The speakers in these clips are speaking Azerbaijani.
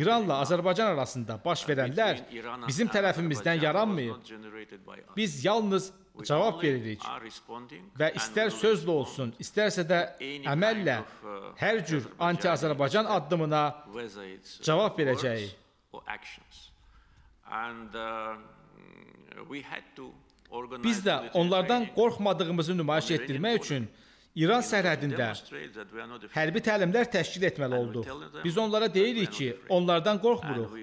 İranla Azərbaycan arasında baş verənlər bizim tərəfimizdən yaranmayıb. Biz yalnız cavab veririk və istər sözlə olsun, istərsə də əməllə hər cür anti-Azərbaycan addımına cavab verəcəyik. Biz də onlardan qorxmadığımızı nümayiş etdirmək üçün İran sərhədində hərbi təlimlər təşkil etməli olduq. Biz onlara deyirik ki, onlardan qorxmuruq.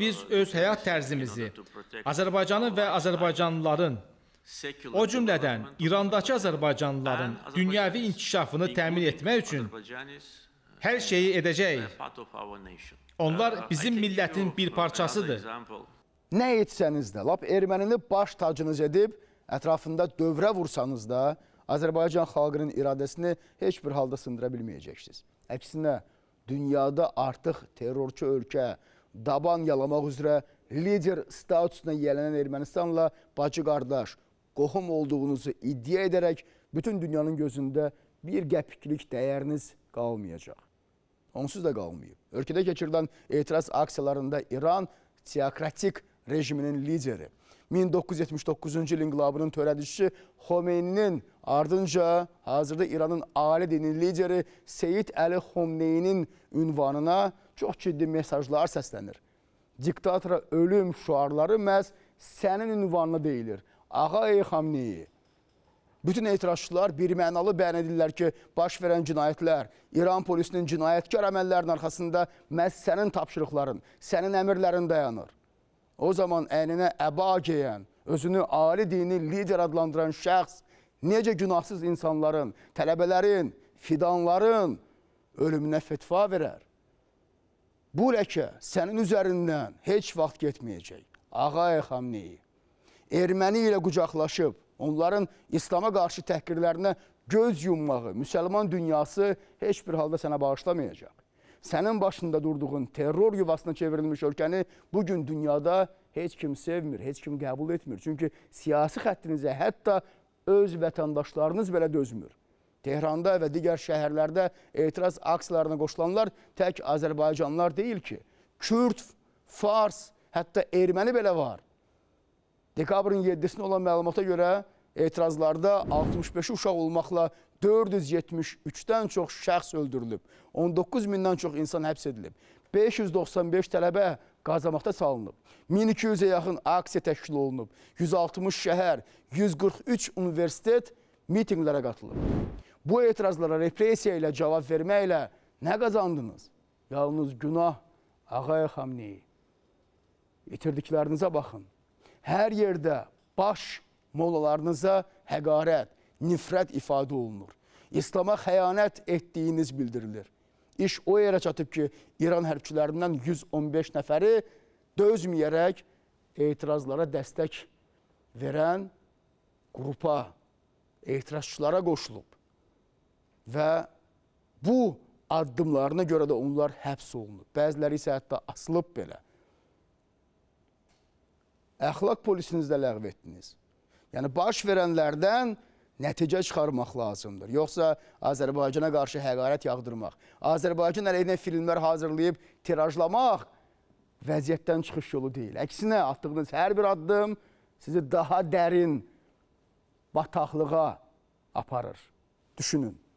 Biz öz həyat tərzimizi, Azərbaycanın və azərbaycanlıların, o cümlədən İrandakı azərbaycanlıların dünyəvi inkişafını təmin etmək üçün hər şeyi edəcəyik. Onlar bizim millətin bir parçasıdır. Nə etsəniz də, lap ermənini baş tacınız edib, ətrafında dövrə vursanız da, Azərbaycan xalqının iradəsini heç bir halda sındıra bilməyəcəksiniz. Əksinə, dünyada artıq terrorçu ölkə, daban yalamaq üzrə lider statusuna yələnən Ermənistanla bacı qardaş, qohum olduğunuzu iddia edərək bütün dünyanın gözündə bir qəpiklik dəyəriniz qalmayacaq. Onsuz da qalmayıb. Ölkədə keçirilən etiraz aksiyalarında İran teokratik rejiminin lideri, 1979-cu il inqilabının törədicisi Xomeyninin Ardınca hazırda İranın ali dinin lideri Seyid Əli Xomneyinin ünvanına çox ciddi mesajlar səslənir. Diktatora ölüm şuarları məhz sənin ünvanına deyilir. Ağa ey Xamneyi. Bütün etirazçılar birmənalı bəyan edirlər ki, baş verən cinayətlər, İran polisinin cinayətkar əməllərinin arxasında məhz sənin tapşırıqların, sənin əmirlərin dayanır. O zaman əyninə əba geyən, özünü ali dini lider adlandıran şəxs Necə günahsız insanların, tələbələrin, fidanların ölümünə fetva verər? Bu ləkə sənin üzərindən heç vaxt getməyəcək. Ağay Xamneyi erməni ilə qucaqlaşıb, onların İslama qarşı təhqirlərinə göz yummağı müsəlman dünyası heç bir halda sənə bağışlamayacaq. Sənin başında durduğun terror yuvasına çevrilmiş ölkəni bugün dünyada heç kim sevmir, heç kim qəbul etmir. Çünki siyasi xəttinizə hətta öz vətəndaşlarınız belə dözmür. Tehranda və digər şəhərlərdə etiraz aksiyalarına qoşulanlar tək Azərbaycanlılar deyil ki, Kürd, Fars, hətta erməni belə var. Dekabrın 7-sinə olan məlumata görə etirazlarda 65 uşaq olmaqla 473-dən çox şəxs öldürülüb, 19 mindən çox insan həbs edilib, 595 tələbə Qazamakda salınıb. 1200-ə yaxın aksiya təşkil olunub. 160 şəhər, 143 universitet mitinqlərə qatılıb. Bu etirazlara represiya ilə cavab verməklə nə qazandınız? Yalnız günah Ağay Xamneyi. İtirdiklərinizə baxın. Hər yerdə baş molalarınıza həqarət, nifrət ifadə olunur. İslama xəyanət etdiyiniz bildirilir. İş o yerə çatıb ki, İran hərbçilərindən 115 nəfəri dözməyərək etirazlara dəstək verən qrupa, etirazçılara qoşulub. Və bu addımlarına görə də onlar həbs olunub. Bəziləri isə hətta asılıb belə. Əxlaq polisinizi də ləğv etdiniz. Yəni, baş verənlərdən nəticə çıxarmaq lazımdır. Yoxsa Azərbaycana qarşı həqarət yağdırmaq, Azərbaycan əleyhinə filmlər hazırlayıb tirajlamaq vəziyyətdən çıxış yolu deyil. Əksinə, atdığınız hər bir addım sizi daha dərin bataqlığa aparır. Düşünün.